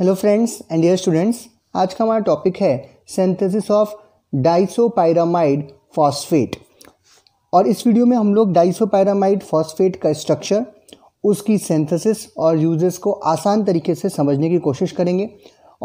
hello friends and dear students आज का हमारा टॉपिक है सिंथेसिस ऑफ डाइसोपायरामाइड फॉस्फेट और इस वीडियो में हम लोग डाइसोपायरामाइड फॉस्फेट का स्ट्रक्चर उसकी सिंथेसिस और यूजेस को आसान तरीके से समझने की कोशिश करेंगे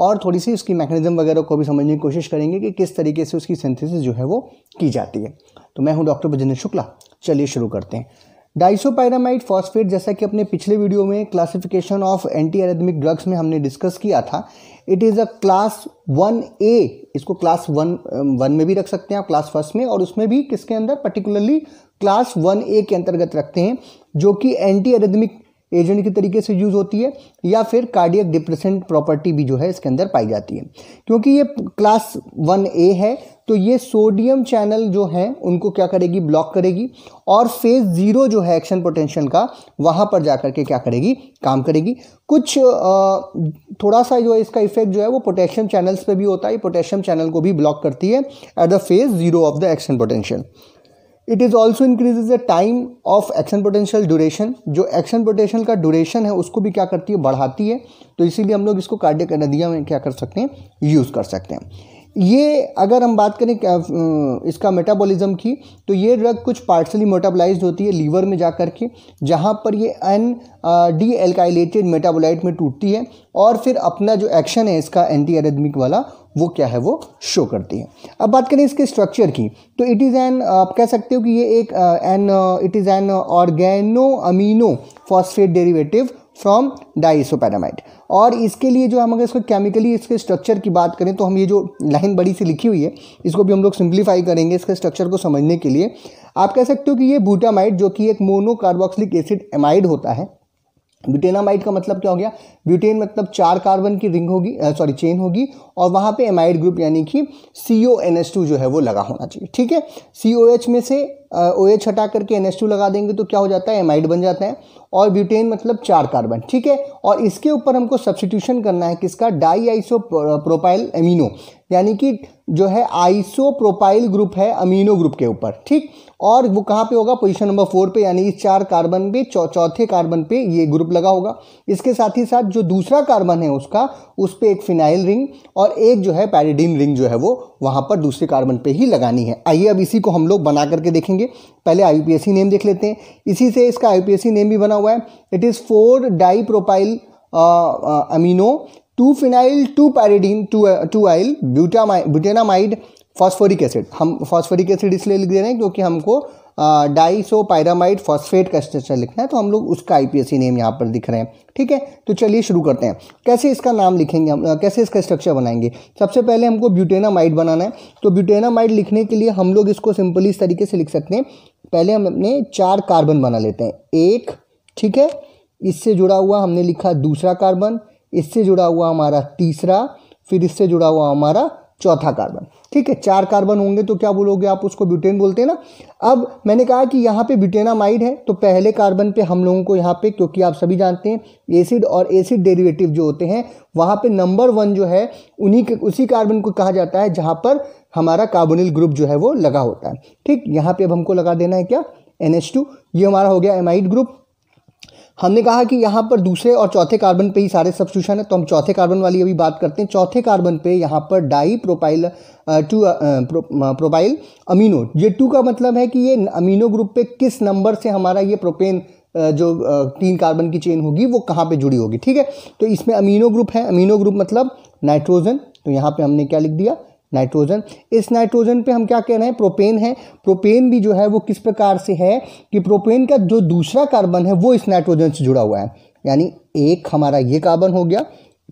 और थोड़ी सी उसकी मैकेनिज्म वगैरह को भी समझने की कोशिश करेंगे कि किस तरीके से उसकी सेंथेसिस जो है वो की जाती है तो मैं हूँ डॉक्टर बजेंद्र शुक्ला चलिए शुरू करते हैं डाइसोपायरामाइड फॉस्फेट जैसा कि अपने पिछले वीडियो में classification of anti arrhythmic drugs में हमने डिस्कस किया था it is a class one A इसको क्लास वन वन में भी रख सकते हैं आप क्लास फर्स्ट में और उसमें भी किसके अंदर पर्टिकुलरली क्लास वन ए के अंतर्गत रखते हैं जो कि एंटी एरेथमिक एजेंट के तरीके से यूज़ होती है या फिर कार्डियक डिप्रेसेंट प्रॉपर्टी भी जो है इसके अंदर पाई जाती है क्योंकि ये क्लास वन ए है तो ये सोडियम चैनल जो है उनको क्या करेगी ब्लॉक करेगी और फेज ज़ीरो जो है एक्शन पोटेंशियल का वहाँ पर जा के क्या करेगी काम करेगी कुछ थोड़ा सा जो है इसका इफेक्ट जो है वो पोटेशियम चैनल्स पे भी होता है पोटेशियम चैनल को भी ब्लॉक करती है at the phase zero of the action potential it is also increase the time of action potential duration जो एक्शन पोटेंशियल का ड्यूरेशन है उसको भी क्या करती है बढ़ाती है तो इसीलिए हम लोग इसको कार्डियक नदियाँ में क्या कर सकते हैं यूज़ कर सकते हैं ये अगर हम बात करें इसका मेटाबॉलिज्म की तो ये ड्रग कुछ पार्सली मोटाबलाइज होती है लीवर में जा कर के जहाँ पर ये एन डी एल्काइलेटेड मेटाबोलाइट में टूटती है और फिर अपना जो एक्शन है इसका एंटी एरेदमिक वाला वो क्या है वो शो करती है अब बात करें इसके स्ट्रक्चर की तो इट इज़ एन आप कह सकते हो कि ये एक an it is an organo amino phosphate derivative from disopyramide और इसके लिए जो हम अगर इसको केमिकली इसके स्ट्रक्चर की बात करें तो हम ये जो लाइन बड़ी सी लिखी हुई है इसको भी हम लोग सिंप्लीफाई करेंगे इसके स्ट्रक्चर को समझने के लिए आप कह सकते हो कि ये ब्यूटामाइड जो कि एक मोनोकार्बोक्सिलिक एसिड एमाइड होता है ब्यूटेनामाइड का मतलब क्या हो गया ब्यूटेन मतलब चार कार्बन की रिंग होगी सॉरी चेन होगी और वहाँ पे एमाइड ग्रुप यानी कि सी जो है वो लगा होना चाहिए ठीक है सी में से ओ एच हटा करके एन एस टू लगा देंगे तो क्या हो जाता है एमाइड बन जाता है और ब्यूटेन मतलब चार कार्बन ठीक है और इसके ऊपर हमको सब्सटीट्यूशन करना है किसका डाई आइसो प्रोपाइल अमीनो यानी कि जो है आइसो प्रोपाइल ग्रुप है अमीनो ग्रुप के ऊपर ठीक और वो कहाँ पे होगा पोजीशन नंबर फोर पे यानी इस चार कार्बन पे चौथे कार्बन पे ये ग्रुप लगा होगा इसके साथ ही साथ जो दूसरा कार्बन है उसका उस पर एक फिनाइल रिंग और एक जो है पैरिडीन रिंग जो है वो वहाँ पर दूसरे कार्बन पर ही लगानी है आइए अब इसी को हम लोग बना करके देखेंगे देखेंगे पहले आई नेम देख लेते हैं इसी से इसका आई नेम भी बना हुआ है it is four di propyl amino two phenyl two pyridine two two yl butamide butanamide phosphoric acid हम फॉस्फोरिक एसिड इसलिए लिख दे रहे हैं क्योंकि हमको डाइसो पायरामाइड फॉस्फेट का स्ट्रक्चर लिखना है तो हम लोग उसका आईपीएससी नेम यहाँ पर दिख रहे हैं ठीक है तो चलिए शुरू करते हैं कैसे इसका नाम लिखेंगे हम कैसे इसका स्ट्रक्चर बनाएंगे सबसे पहले हमको ब्यूटेनामाइड बनाना है तो ब्यूटेनामाइड लिखने के लिए हम लोग इसको सिंपली इस तरीके से लिख सकते हैं पहले हम अपने चार कार्बन बना लेते हैं एक ठीक है इससे जुड़ा हुआ हमने लिखा दूसरा कार्बन इससे जुड़ा हुआ हमारा तीसरा फिर इससे जुड़ा हुआ हमारा चौथा कार्बन ठीक है चार कार्बन होंगे तो क्या बोलोगे आप उसको ब्यूटेन बोलते हैं ना अब मैंने कहा कि यहाँ पे ब्यूटेनामाइड है तो पहले कार्बन पे हम लोगों को यहाँ पे क्योंकि आप सभी जानते हैं एसिड और एसिड डेरिवेटिव जो होते हैं वहाँ पे नंबर वन जो है उन्हीं के उसी कार्बन को कहा जाता है जहाँ पर हमारा कार्बोनिल ग्रुप जो है वो लगा होता है ठीक यहाँ पर अब हमको लगा देना है क्या एन ये हमारा हो गया एमाइड ग्रुप हमने कहा कि यहाँ पर दूसरे और चौथे कार्बन पे ही सारे सब्सिट्यूशन है तो हम चौथे कार्बन वाली अभी बात करते हैं चौथे कार्बन पे यहाँ पर di propyl two propyl amino ये टू का मतलब है कि ये अमीनो ग्रुप पे किस नंबर से हमारा ये प्रोपेन जो तीन कार्बन की चेन होगी वो कहाँ पे जुड़ी होगी ठीक है तो इसमें अमीनो ग्रुप है अमीनो ग्रुप मतलब नाइट्रोजन तो यहाँ पे हमने क्या लिख दिया नाइट्रोजन इस नाइट्रोजन पे हम क्या कह रहे हैं प्रोपेन है प्रोपेन भी जो है वो किस प्रकार से है कि प्रोपेन का जो दूसरा कार्बन है वो इस नाइट्रोजन से जुड़ा हुआ है यानी एक हमारा ये कार्बन हो गया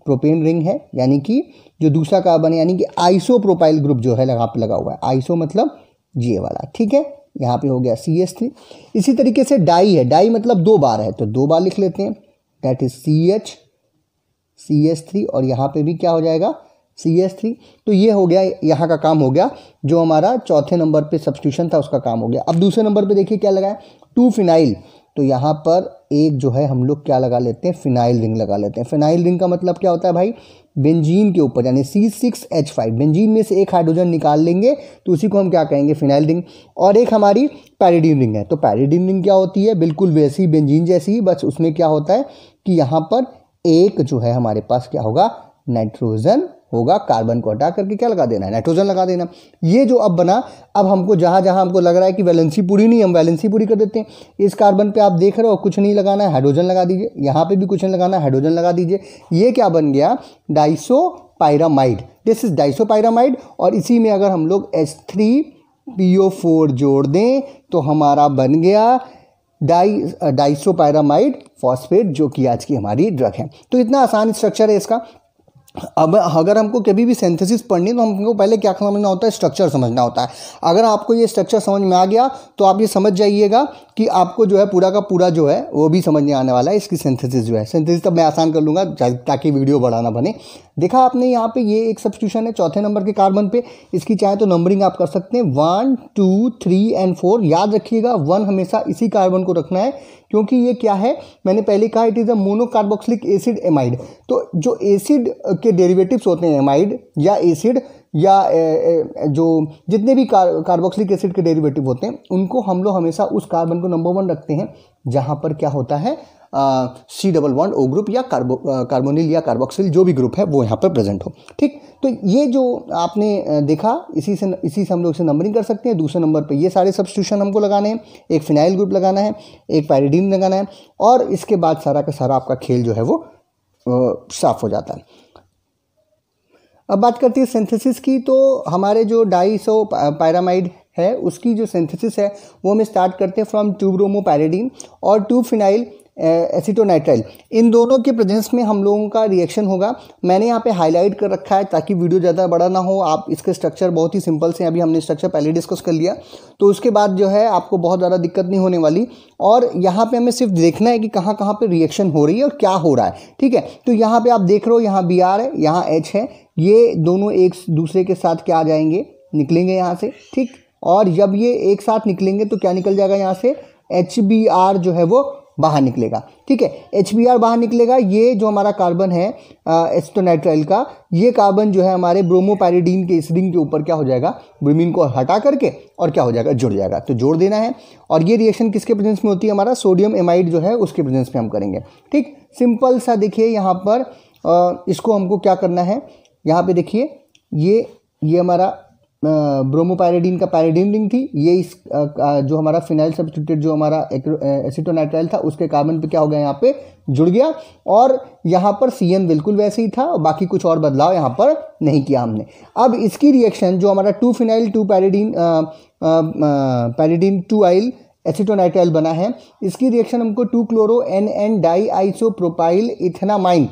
प्रोपेन रिंग है यानी कि जो दूसरा कार्बन है यानी कि आइसो प्रोपाइल ग्रुप जो है लगा लगा हुआ है आइसो मतलब जीए वाला ठीक है यहाँ पे हो गया सी एस थ्री इसी तरीके से डाई है डाई मतलब दो बार है तो दो बार लिख लेते हैं that is C H C S three और यहाँ पे भी क्या हो जाएगा सी एस थ्री तो ये हो गया यहाँ का काम हो गया जो हमारा चौथे नंबर पे सब्सटीट्यूशन था उसका काम हो गया अब दूसरे नंबर पे देखिए क्या लगाया टू फिनाइल तो यहाँ पर एक जो है हम लोग क्या लगा लेते हैं फिनाइल रिंग लगा लेते हैं फिनाइल रिंग का मतलब क्या होता है भाई बेंजीन के ऊपर यानी C six H five benzene में से एक हाइड्रोजन निकाल लेंगे तो उसी को हम क्या कहेंगे फिनाइल रिंग और एक हमारी पैरिडीन रिंग है तो पैरिडीन रिंग क्या होती है बिल्कुल वैसी बेंजीन जैसी बस उसमें क्या होता है कि यहाँ पर एक जो है हमारे पास क्या होगा नाइट्रोजन होगा कार्बन को हटा करके क्या लगा देना है नाइट्रोजन लगा देना ये जो अब बना अब हमको जहाँ जहाँ हमको लग रहा है कि वैलेंसी पूरी नहीं हम वैलेंसी पूरी कर देते हैं इस कार्बन पे आप देख रहे हो कुछ नहीं लगाना है हाइड्रोजन लगा दीजिए यहाँ पे भी कुछ नहीं लगाना हाइड्रोजन लगा दीजिए ये क्या बन गया disopyramide this is diso और इसी में अगर हम लोग H three P O four जोड़ दें तो हमारा बन गया डाई डाइसोपायरामाइड फॉस्फेट जो कि आज की हमारी ड्रग है तो इतना आसान स्ट्रक्चर है इसका अब अगर हमको कभी भी सेंथेसिस पढ़नी है तो हमको पहले क्या समझना होता है स्ट्रक्चर समझना होता है अगर आपको ये स्ट्रक्चर समझ में आ गया तो आप ये समझ जाइएगा कि आपको जो है पूरा का पूरा जो है वो भी समझ में आने वाला है इसकी सिंथेसिस जो है सिंथेसिस तब मैं आसान कर लूँगा ताकि वीडियो बढ़ाना बने देखा आपने यहाँ पे ये एक सब्सिट्यूशन है चौथे नंबर के कार्बन पे इसकी चाहे तो नंबरिंग आप कर सकते हैं one two three and four याद रखिएगा वन हमेशा इसी कार्बन को रखना है क्योंकि ये क्या है मैंने पहले कहा it is a monocarboxylic acid amide तो जो एसिड के डेरिवेटिव्स होते हैं एमाइड या एसिड या जो जितने भी कार कार्बोक्सिलिक एसिड के डेरिवेटिव होते हैं उनको हम लोग हमेशा उस कार्बन को नंबर वन रखते हैं जहाँ पर क्या होता है C double one O group या कार्बो कार्बोनिल या कार्बोक्सिल जो भी ग्रुप है वो यहाँ पर प्रेजेंट हो ठीक तो ये जो आपने देखा इसी से इसी से हम लोग इसे नंबरिंग कर सकते हैं दूसरे नंबर पे ये सारे सब्सिट्यूशन हमको लगाने हैं एक फिनाइल ग्रुप लगाना है एक पायरिडीन लगाना है और इसके बाद सारा का सारा आपका खेल जो है वो साफ हो जाता है अब बात करते हैं सिंथेसिस की तो हमारे जो डाई सौ पैरामाइड है उसकी जो सिंथेसिस है वो हम स्टार्ट करते हैं फ्रॉम पैरेडीन और ट्यूब फिनाइल एसिटोनाइट्राइल इन दोनों के प्रेजेंस में हम लोगों का रिएक्शन होगा मैंने यहाँ पे हाईलाइट कर रखा है ताकि वीडियो ज़्यादा बड़ा ना हो आप इसके स्ट्रक्चर बहुत ही सिंपल से अभी हमने स्ट्रक्चर पहले डिस्कस कर लिया तो उसके बाद जो है आपको बहुत ज़्यादा दिक्कत नहीं होने वाली और यहाँ पे हमें सिर्फ देखना है कि कहाँ कहाँ पर रिएक्शन हो रही है और क्या हो रहा है ठीक है तो यहाँ पर आप देख रहे हो यहाँ बी है यहाँ एच है ये दोनों एक दूसरे के साथ क्या आ जाएंगे निकलेंगे यहाँ से ठीक और जब ये एक साथ निकलेंगे तो क्या निकल जाएगा यहाँ से एच जो है वो बाहर निकलेगा ठीक है एच बाहर निकलेगा ये जो हमारा कार्बन है एस्टोनाइट्राइल का ये कार्बन जो है हमारे ब्रोमोपैरिडीन के इस रिंग के ऊपर क्या हो जाएगा ब्रोमीन को हटा करके और क्या हो जाएगा जुड़ जाएगा तो जोड़ देना है और ये रिएक्शन किसके प्रेजेंस में होती है हमारा सोडियम एमाइड जो है उसके प्रेजेंस में हम करेंगे ठीक सिंपल सा देखिए यहाँ पर आ, इसको हमको क्या करना है यहाँ पे देखिए ये ये हमारा ब्रोमोपायरेडीन का पायरेडीन रिंग थी ये इस जो हमारा फिनाइल सब्सटीट्यूट जो हमारा एसिटोनाइट्राइल था उसके कार्बन पे क्या हो गया यहाँ पे जुड़ गया और यहाँ पर सी बिल्कुल वैसे ही था और बाकी कुछ और बदलाव यहाँ पर नहीं किया हमने अब इसकी रिएक्शन जो हमारा two phenyl two pyridine pyridine two yl acetonitrile बना है इसकी रिएक्शन हमको two chloro N N di iso propyl ethanamine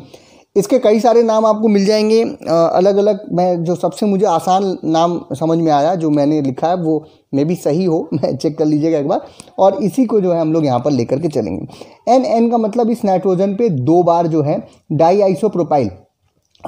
इसके कई सारे नाम आपको मिल जाएंगे अलग अलग मैं जो सबसे मुझे आसान नाम समझ में आया जो मैंने लिखा है वो मे भी सही हो मैं चेक कर लीजिएगा एक बार और इसी को जो है हम लोग यहाँ पर लेकर के चलेंगे एन एन का मतलब इस नाइट्रोजन पे दो बार जो है डाई आइसोप्रोपाइल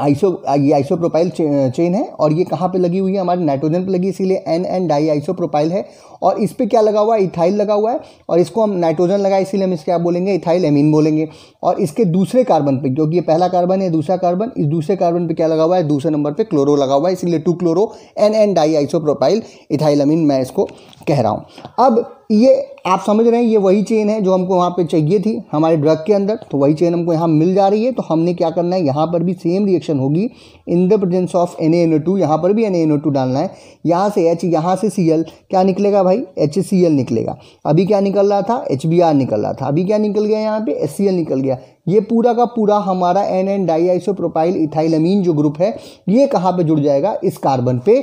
आइसो ये आइसोप्रोपाइल चेन है और ये कहाँ पे लगी हुई है हमारे नाइट्रोजन पे लगी इसीलिए एन एन डाई आइसोप्रोपाइल है और इस पर क्या लगा हुआ है इथाइल लगा हुआ है और इसको हम नाइट्रोजन लगा इसीलिए हम इसके क्या बोलेंगे इथाइल एमीन बोलेंगे और इसके दूसरे कार्बन पर जो कि ये पहला कार्बन है दूसरा कार्बन इस दूसरे कार्बन पर क्या लगा हुआ है दूसरे नंबर पर क्लोरो लगा हुआ है इसीलिए two chloro N N di isopropyl ethyl amine मैं इसको कह रहा हूँ अब ये आप समझ रहे हैं ये वही चेन है जो हमको वहाँ पे चाहिए थी हमारे ड्रग के अंदर तो वही चेन हमको यहाँ मिल जा रही है तो हमने क्या करना है यहाँ पर भी सेम रिएक्शन होगी in the presence of N A N O two यहाँ पर भी N A N O two डालना है यहाँ से एच यहाँ से सी एल क्या निकलेगा भाई भाई एच निकलेगा अभी क्या निकल रहा था एच निकल रहा था अभी क्या निकल गया यहाँ पे एस निकल गया ये पूरा का पूरा हमारा N N di iso propyl ethylamine जो ग्रुप है ये कहाँ पे जुड़ जाएगा इस कार्बन पे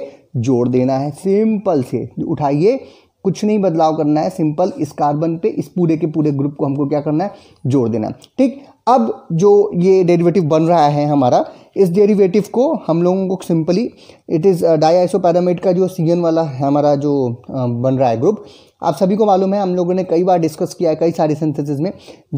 जोड़ देना है सिंपल से उठाइए कुछ नहीं बदलाव करना है सिंपल इस कार्बन पे इस पूरे के पूरे ग्रुप को हमको क्या करना है जोड़ देना ठीक अब जो ये डेरिवेटिव बन रहा है हमारा इस डेरिवेटिव को हम लोगों को सिंपली इट इज़ डाइसोपैरामेट का जो सी वाला है हमारा जो uh, बन रहा है ग्रुप आप सभी को मालूम है हम लोगों ने कई बार डिस्कस किया है कई सारे सेंथेसिस में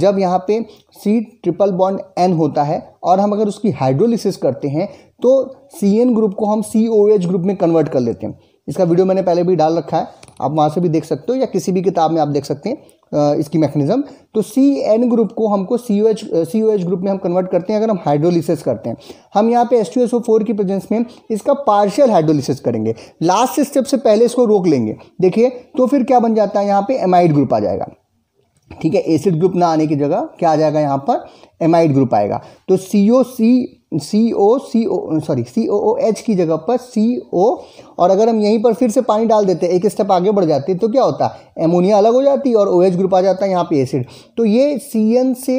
जब यहाँ पे सी ट्रिपल बॉन्ड एन होता है और हम अगर उसकी हाइड्रोलिसिस करते हैं तो सी एन ग्रुप को हम सी ओ एच ग्रुप में कन्वर्ट कर लेते हैं इसका वीडियो मैंने पहले भी डाल रखा है आप वहाँ से भी देख सकते हो या किसी भी किताब में आप देख सकते हैं इसकी मैकेनिज्म तो सी एन ग्रुप को हमको C O H C O H group में हम कन्वर्ट करते हैं अगर हम हाइड्रोलिसिस करते हैं हम यहाँ पे S two S O four की प्रेजेंस में इसका पार्शियल हाइड्रोलिसिस करेंगे लास्ट स्टेप से पहले इसको रोक लेंगे देखिए तो फिर क्या बन जाता है यहाँ पे एमाइड ग्रुप आ जाएगा ठीक है एसिड ग्रुप ना आने की जगह क्या आ जाएगा यहाँ पर एमाइड ग्रुप आएगा तो सी ओ सी सी ओ सी ओ सॉरी सी ओ ओ एच की जगह पर सी ओ और अगर हम यहीं पर फिर से पानी डाल देते एक स्टेप आगे बढ़ जाते तो क्या होता एमोनिया अलग हो जाती और ओ एच ग्रुप आ जाता है यहाँ पे एसिड तो ये सी एन से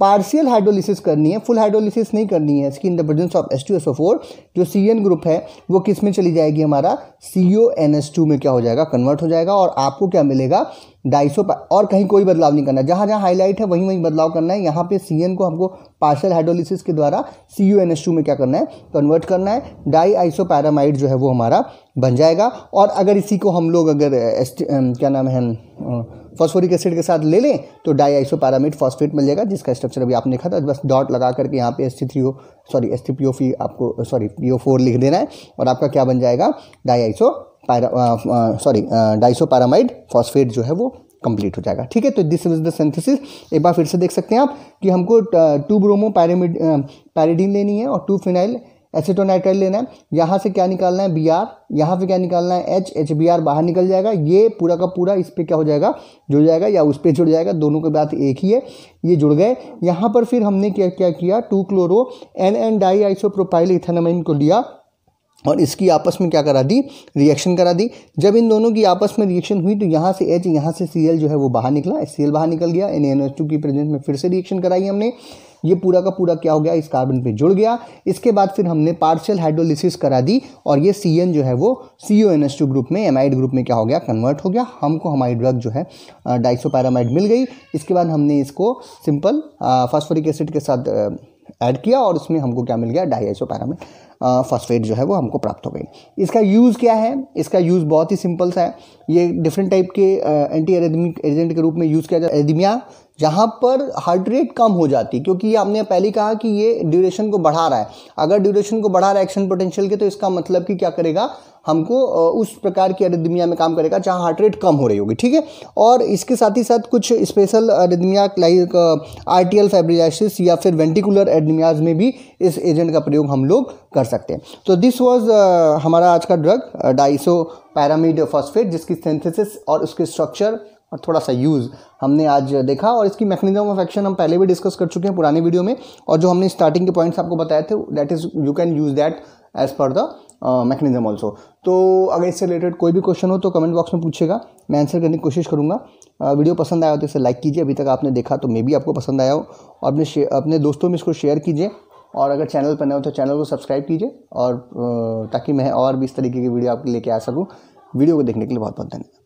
पार्शियल हाइड्रोलिसिस करनी है फुल हाइड्रोलिसिस नहीं करनी है इसकी in the presence of S two S O four जो सी एन ग्रुप है वो किस में चली जाएगी हमारा C O N S two में क्या हो जाएगा कन्वर्ट हो जाएगा और आपको क्या मिलेगा ढाई सौ और कहीं कोई बदलाव नहीं करना जहाँ जहाँ हाईलाइट है वहीं वहीं बदलाव करना है यहाँ पे सी को हमको पार्शल हाइड्रोलिसिस के द्वारा C U N S two में क्या करना है कन्वर्ट करना है डाई आइसो पैरामाइड जो है वो हमारा बन जाएगा और अगर इसी को हम लोग अगर एस क्या नाम है फॉस्फोरिक एसिड के साथ ले लें तो डाई आइसो पैरामिड फॉस्फेट मिल जाएगा जिसका स्ट्रक्चर अभी आपने लिखा था बस डॉट लगा करके यहाँ पे S T three O sorry S T P O फी आपको सॉरी पी ओ फोर लिख देना है और आपका क्या बन जाएगा di iso sorry diso pyramid phosphate जो है वो कंप्लीट हो जाएगा ठीक है तो दिस इज द सिंथेसिस एक बार फिर से देख सकते हैं आप कि हमको टू ब्रोमो पैरामिड पैरिडीन लेनी है और टू फिनाइल एसिटोनाइट्राइल लेना है यहाँ से क्या निकालना है बी आर यहाँ पर क्या निकालना है एच एच बी आर बाहर निकल जाएगा ये पूरा का पूरा इस पर क्या हो जाएगा जुड़ जाएगा या उस पर जुड़ जाएगा दोनों के बात एक ही है ये जुड़ गए यहाँ पर फिर हमने क्या क्या किया two chloro N N di isopropyl ethanamine को लिया और इसकी आपस में क्या करा दी रिएक्शन करा दी जब इन दोनों की आपस में रिएक्शन हुई तो यहाँ से एच यहाँ से सी जो है वो बाहर निकला सी बाहर निकल गया एन एन एस की प्रेजेंस में फिर से रिएक्शन कराई हमने ये पूरा का पूरा क्या हो गया इस कार्बन पे जुड़ गया इसके बाद फिर हमने पार्शियल हाइड्रोलिसिस करा दी और ये सी जो है वो C O N S group में एमाइड ग्रुप में क्या हो गया कन्वर्ट हो गया हमको हमारी ड्रग जो है डाइसोपैरामाइड मिल गई इसके बाद हमने इसको सिंपल फॉस्फोरिक एसिड के साथ ऐड किया और उसमें हमको क्या मिल गया डाइसोपैरामाइड फॉस्फेट जो है वो हमको प्राप्त हो गई इसका यूज़ क्या है इसका यूज़ बहुत ही सिंपल सा है ये डिफरेंट टाइप के एंटी एरेडमिक एजेंट के रूप में यूज़ किया जाता है एडिमिया जहाँ पर हार्ट रेट कम हो जाती है क्योंकि ये आपने पहले कहा कि ये ड्यूरेशन को बढ़ा रहा है अगर ड्यूरेशन को बढ़ा रहा है एक्शन पोटेंशियल के तो इसका मतलब कि क्या करेगा हमको उस प्रकार की अरिदमिया में काम करेगा जहाँ हार्ट रेट कम हो रही होगी ठीक है और इसके साथ ही साथ कुछ स्पेशल अरिदमिया लाइक एल फेब्रिजाइसिस या फिर वेंटिकुलर एडमियाज में भी इस एजेंट का प्रयोग हम लोग कर सकते हैं तो दिस वॉज हमारा आज का ड्रग डाइसो पैरामिड फॉस्फेट जिसकी सिंथेसिस और उसके स्ट्रक्चर और थोड़ा सा यूज़ हमने आज देखा और इसकी मैकेनिज्म ऑफ एक्शन हम पहले भी डिस्कस कर चुके हैं पुराने वीडियो में और जो हमने स्टार्टिंग के पॉइंट्स आपको बताए थे that is you can use that as per the mechanism also तो अगर इससे रिलेटेड कोई भी क्वेश्चन हो तो कमेंट बॉक्स में पूछेगा मैं आंसर करने की कोशिश करूँगा वीडियो uh, पसंद आया हो तो इसे लाइक कीजिए अभी तक आपने देखा तो मे भी आपको पसंद आया हो और अपने अपने दोस्तों में इसको शेयर कीजिए और अगर चैनल पर नए हो तो चैनल को सब्सक्राइब कीजिए और uh, ताकि मैं और भी इस तरीके की वीडियो आपके लेके आ सकूँ वीडियो को देखने के लिए बहुत बहुत धन्यवाद